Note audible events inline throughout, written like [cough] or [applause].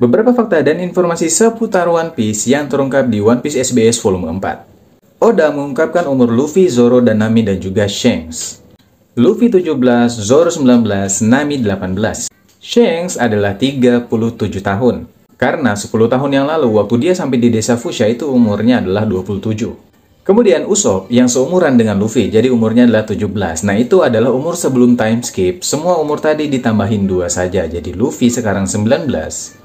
Beberapa fakta dan informasi seputar One Piece yang terungkap di One Piece SBS volume 4. Oda mengungkapkan umur Luffy, Zoro, dan Nami dan juga Shanks. Luffy 17, Zoro 19, Nami 18. Shanks adalah 37 tahun. Karena 10 tahun yang lalu waktu dia sampai di desa Fusha itu umurnya adalah 27. Kemudian Usopp yang seumuran dengan Luffy, jadi umurnya adalah 17. Nah itu adalah umur sebelum time skip, semua umur tadi ditambahin dua saja, jadi Luffy sekarang 19,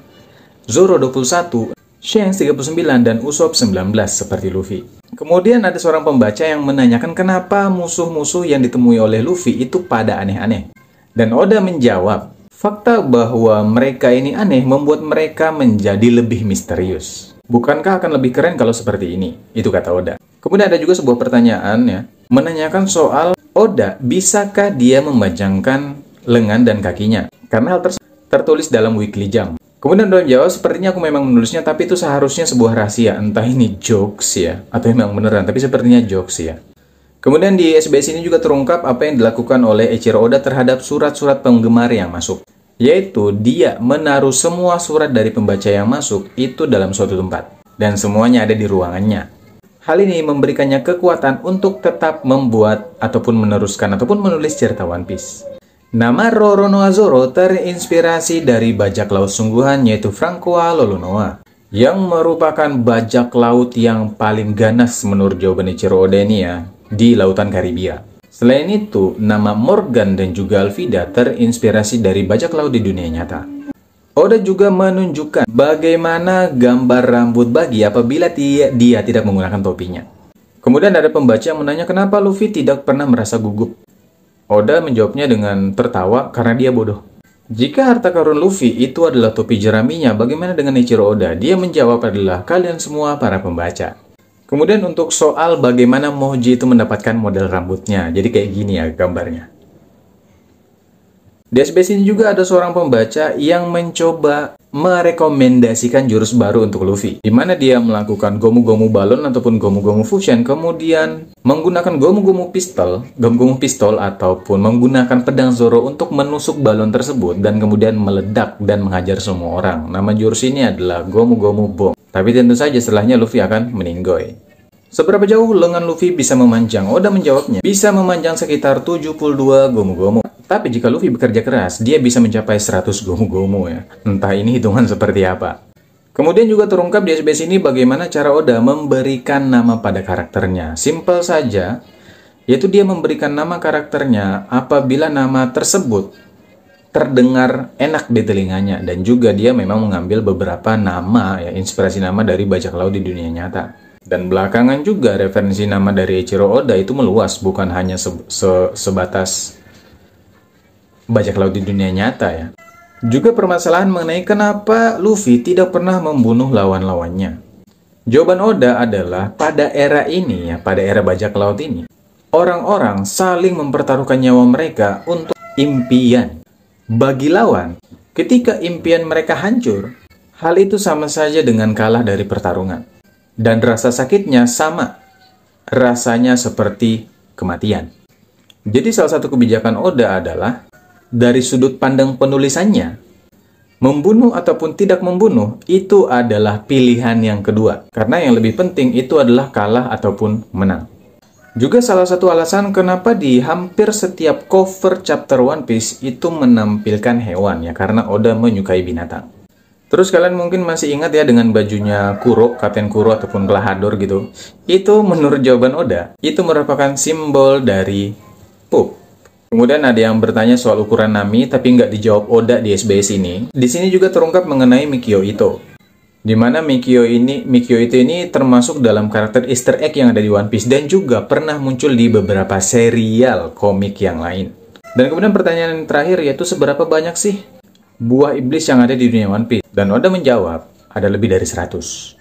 Zoro 21, Shanks 39, dan Usopp 19 seperti Luffy. Kemudian ada seorang pembaca yang menanyakan kenapa musuh-musuh yang ditemui oleh Luffy itu pada aneh-aneh. Dan Oda menjawab, fakta bahwa mereka ini aneh membuat mereka menjadi lebih misterius. Bukankah akan lebih keren kalau seperti ini? Itu kata Oda. Kemudian ada juga sebuah pertanyaan ya, menanyakan soal Oda, bisakah dia memajangkan lengan dan kakinya? Karena hal tersebut tertulis dalam Weekly Jump. Kemudian dalam jawab, sepertinya aku memang menulisnya, tapi itu seharusnya sebuah rahasia. Entah ini jokes ya, atau memang beneran, tapi sepertinya jokes ya. Kemudian di SBS ini juga terungkap apa yang dilakukan oleh Ichiro Oda terhadap surat-surat penggemar yang masuk. Yaitu, dia menaruh semua surat dari pembaca yang masuk itu dalam suatu tempat. Dan semuanya ada di ruangannya. Hal ini memberikannya kekuatan untuk tetap membuat ataupun meneruskan ataupun menulis cerita One Piece. Nama Roro Zoro terinspirasi dari bajak laut sungguhan yaitu Francoa Lolonoa yang merupakan bajak laut yang paling ganas menurut Jawabanichiro Odenia di lautan Karibia. Selain itu, nama Morgan dan juga Alvida terinspirasi dari bajak laut di dunia nyata. Oda juga menunjukkan bagaimana gambar rambut bagi apabila dia, dia tidak menggunakan topinya. Kemudian ada pembaca yang menanya kenapa Luffy tidak pernah merasa gugup Oda menjawabnya dengan tertawa karena dia bodoh. Jika harta karun Luffy itu adalah topi jeraminya, bagaimana dengan Ichiro Oda? Dia menjawab adalah kalian semua para pembaca. Kemudian untuk soal bagaimana Moji itu mendapatkan model rambutnya. Jadi kayak gini ya gambarnya. Di SBS ini juga ada seorang pembaca yang mencoba merekomendasikan jurus baru untuk Luffy, di mana dia melakukan gomu-gomu balon ataupun gomu-gomu fusion, kemudian menggunakan gomu-gomu pistol, gomu-gomu pistol ataupun menggunakan pedang Zoro untuk menusuk balon tersebut dan kemudian meledak dan menghajar semua orang. Nama jurus ini adalah gomu-gomu bom. Tapi tentu saja setelahnya Luffy akan meninggoy. Seberapa jauh lengan Luffy bisa memanjang? Oda menjawabnya, bisa memanjang sekitar 72 gomu-gomu. Tapi jika Luffy bekerja keras, dia bisa mencapai 100 Gomu-Gomu ya. Entah ini hitungan [laughs] seperti apa. Kemudian juga terungkap di SBS ini bagaimana cara Oda memberikan nama pada karakternya. Simple saja, yaitu dia memberikan nama karakternya apabila nama tersebut terdengar enak di telinganya dan juga dia memang mengambil beberapa nama ya inspirasi nama dari bajak laut di dunia nyata. Dan belakangan juga referensi nama dari Ichiro Oda itu meluas bukan hanya se se sebatas bajak laut di dunia nyata ya. Juga permasalahan mengenai kenapa Luffy tidak pernah membunuh lawan-lawannya. Jawaban Oda adalah pada era ini ya, pada era bajak laut ini, orang-orang saling mempertaruhkan nyawa mereka untuk impian. Bagi lawan, ketika impian mereka hancur, hal itu sama saja dengan kalah dari pertarungan. Dan rasa sakitnya sama, rasanya seperti kematian. Jadi salah satu kebijakan Oda adalah dari sudut pandang penulisannya, membunuh ataupun tidak membunuh itu adalah pilihan yang kedua. Karena yang lebih penting itu adalah kalah ataupun menang. Juga salah satu alasan kenapa di hampir setiap cover chapter One Piece itu menampilkan hewan ya karena Oda menyukai binatang. Terus kalian mungkin masih ingat ya dengan bajunya Kuro, Kapten Kuro ataupun Glahador gitu. Itu menurut jawaban Oda, itu merupakan simbol dari pup Kemudian ada yang bertanya soal ukuran Nami, tapi nggak dijawab Oda di SBS ini. Di sini juga terungkap mengenai Mikio Ito. Di mana Mikio ini, Mikio Ito ini termasuk dalam karakter easter egg yang ada di One Piece dan juga pernah muncul di beberapa serial komik yang lain. Dan kemudian pertanyaan yang terakhir yaitu seberapa banyak sih buah iblis yang ada di dunia One Piece? Dan Oda menjawab, ada lebih dari 100.